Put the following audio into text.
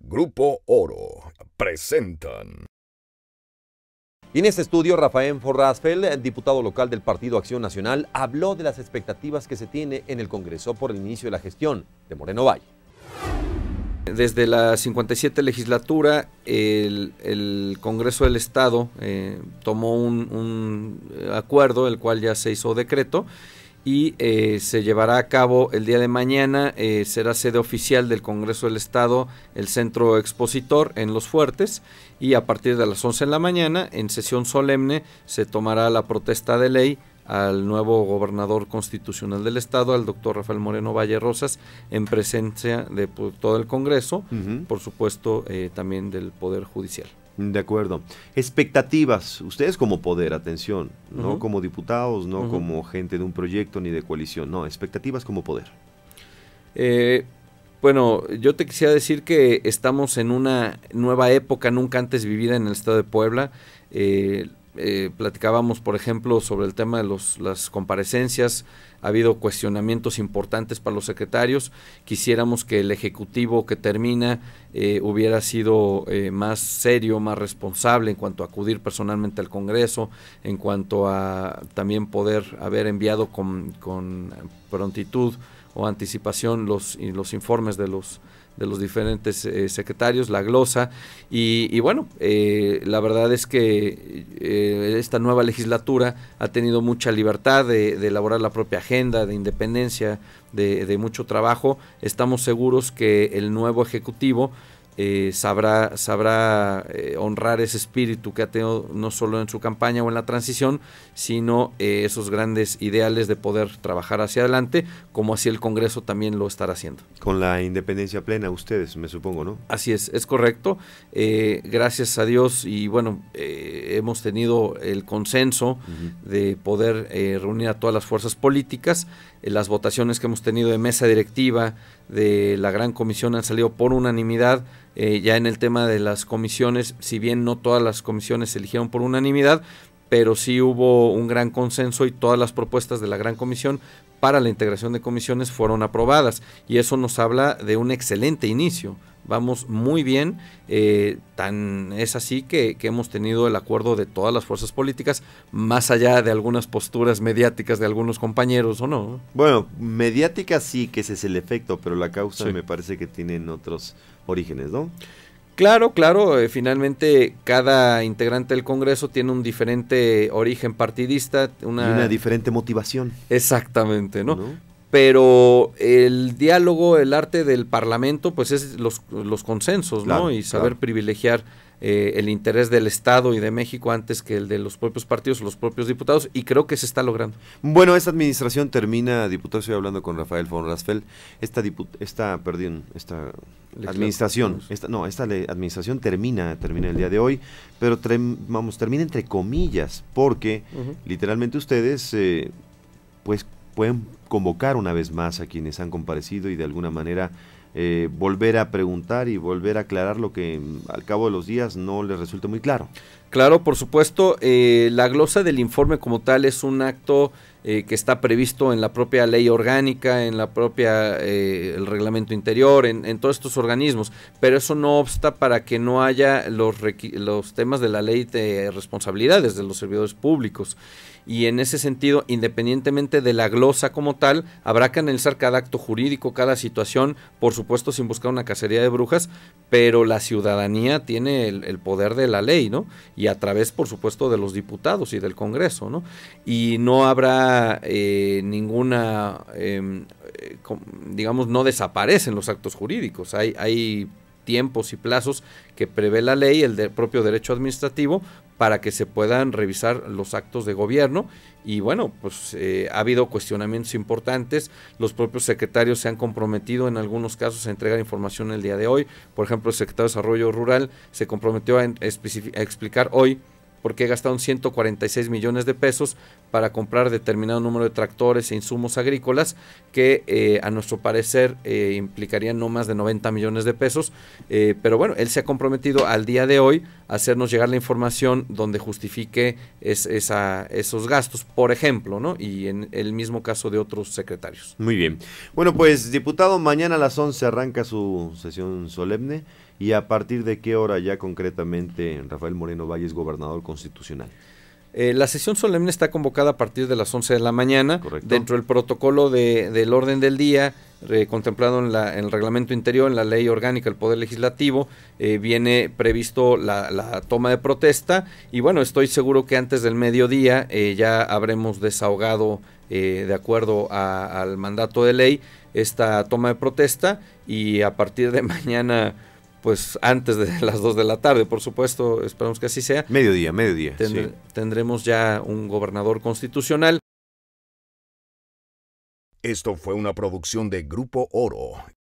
Grupo Oro presentan. en este estudio, Rafael Forrasfel, diputado local del Partido Acción Nacional, habló de las expectativas que se tiene en el Congreso por el inicio de la gestión de Moreno Valle. Desde la 57 legislatura, el, Congreso del Estado eh, tomó un acuerdo, el cual ya se hizo decreto, y eh, se llevará a cabo el día de mañana. Eh, será sede oficial del Congreso del Estado, el centro expositor en Los Fuertes. Y a partir de las 11 de la mañana, en sesión solemne, se tomará la protesta de ley al nuevo gobernador constitucional del estado, al doctor Rafael Moreno Valle Rosas, en presencia de pues, todo el Congreso, por supuesto eh, también del Poder Judicial. De acuerdo. Expectativas, ustedes como poder, atención, no como diputados, no como gente de un proyecto ni de coalición, no, expectativas como poder. Eh, bueno, yo te quisiera decir que estamos en una nueva época nunca antes vivida en el estado de Puebla. Eh, eh, platicábamos, por ejemplo, sobre el tema de los, las comparecencias. Ha habido cuestionamientos importantes para los secretarios. Quisiéramos que el Ejecutivo que termina eh, hubiera sido eh, más serio, más responsable en cuanto a acudir personalmente al Congreso, en cuanto a también poder haber enviado con, con prontitud o anticipación los, los informes de los, de los diferentes eh, secretarios, la glosa. Y, bueno, eh, la verdad es que eh, esta nueva legislatura ha tenido mucha libertad de, elaborar la propia agenda, de independencia, de mucho trabajo. Estamos seguros que el nuevo Ejecutivo eh, sabrá, sabrá eh, honrar ese espíritu que ha tenido no solo en su campaña o en la transición, sino eh, esos grandes ideales de poder trabajar hacia adelante, como así el Congreso también lo estará haciendo. Con la independencia plena, ustedes, me supongo, ¿no? Así es, es correcto. gracias a Dios y bueno, hemos tenido el consenso de poder reunir a todas las fuerzas políticas. las votaciones que hemos tenido de mesa directiva, de la gran comisión han salido por unanimidad eh, ya en el tema de las comisiones, si bien no todas las comisiones se eligieron por unanimidad, pero sí hubo un gran consenso y todas las propuestas de la gran comisión para la integración de comisiones fueron aprobadas y eso nos habla de un excelente inicio. Vamos muy bien, eh, tan es así que, hemos tenido el acuerdo de todas las fuerzas políticas, más allá de algunas posturas mediáticas de algunos compañeros o no. Bueno, mediática sí, que ese es el efecto, pero la causa me parece que tienen otros orígenes, ¿no? Claro, claro, eh, finalmente cada integrante del Congreso tiene un diferente origen partidista, una, una diferente motivación. Exactamente, ¿no? Pero el diálogo, el arte del Parlamento, pues es los, consensos, ¿no? Y saber privilegiar eh, el interés del Estado y de México antes que el de los propios partidos, los propios diputados, y creo que se está logrando. Bueno, esta administración termina, diputado, estoy hablando con Rafael von Rasfeld, esta, esta, perdón, esta administración, esta, no, esta administración termina, termina el día de hoy, pero vamos, termina entre comillas, porque literalmente ustedes, eh, pues, pueden convocar una vez más a quienes han comparecido y de alguna manera eh, volver a preguntar y volver a aclarar lo que mm, al cabo de los días no les resulta muy claro. Claro, por supuesto, eh, la glosa del informe como tal es un acto eh, que está previsto en la propia ley orgánica, en la propia el reglamento interior, en, todos estos organismos, pero eso no obsta para que no haya los, los temas de la ley de responsabilidades de los servidores públicos. Y en ese sentido, independientemente de la glosa como tal, habrá que analizar cada acto jurídico, cada situación, por supuesto supuesto sin buscar una cacería de brujas, pero la ciudadanía tiene el, poder de la ley, ¿no? Y a través, por supuesto, de los diputados y del Congreso, ¿no? Y no habrá eh, ninguna, em, eh, digamos, no desaparecen los actos jurídicos, hay, hay tiempos y plazos que prevé la ley, el propio derecho administrativo, para que se puedan revisar los actos de gobierno. Y bueno, pues eh, ha habido cuestionamientos importantes. Los propios secretarios se han comprometido en algunos casos a entregar información el día de hoy. Por ejemplo, el secretario de Desarrollo Rural se comprometió a explicar hoy porque gastaron 146 millones de pesos para comprar determinado número de tractores e insumos agrícolas que eh, a nuestro parecer eh, implicarían no más de 90 millones de pesos. Eh, pero bueno, él se ha comprometido al día de hoy a hacernos llegar la información donde justifique esa, esos gastos, por ejemplo, ¿no? Y en el mismo caso de otros secretarios. Muy bien. Bueno, pues diputado, mañana a las 11 arranca su sesión solemne y a partir de qué hora ya concretamente Rafael Moreno Valle es gobernador constitucional. Eh, la sesión solemne está convocada a partir de las 11 de la mañana, dentro del protocolo de, del orden del día, eh, contemplado en, el reglamento interior, en la ley orgánica del Poder Legislativo, eh, viene previsto la, toma de protesta y bueno, estoy seguro que antes del mediodía ya habremos desahogado de acuerdo al mandato de ley esta toma de protesta y a partir de mañana pues antes de las 2 de la tarde, por supuesto, esperamos que así sea. Mediodía, mediodía. Tendremos ya un gobernador constitucional. Esto fue una producción de Grupo Oro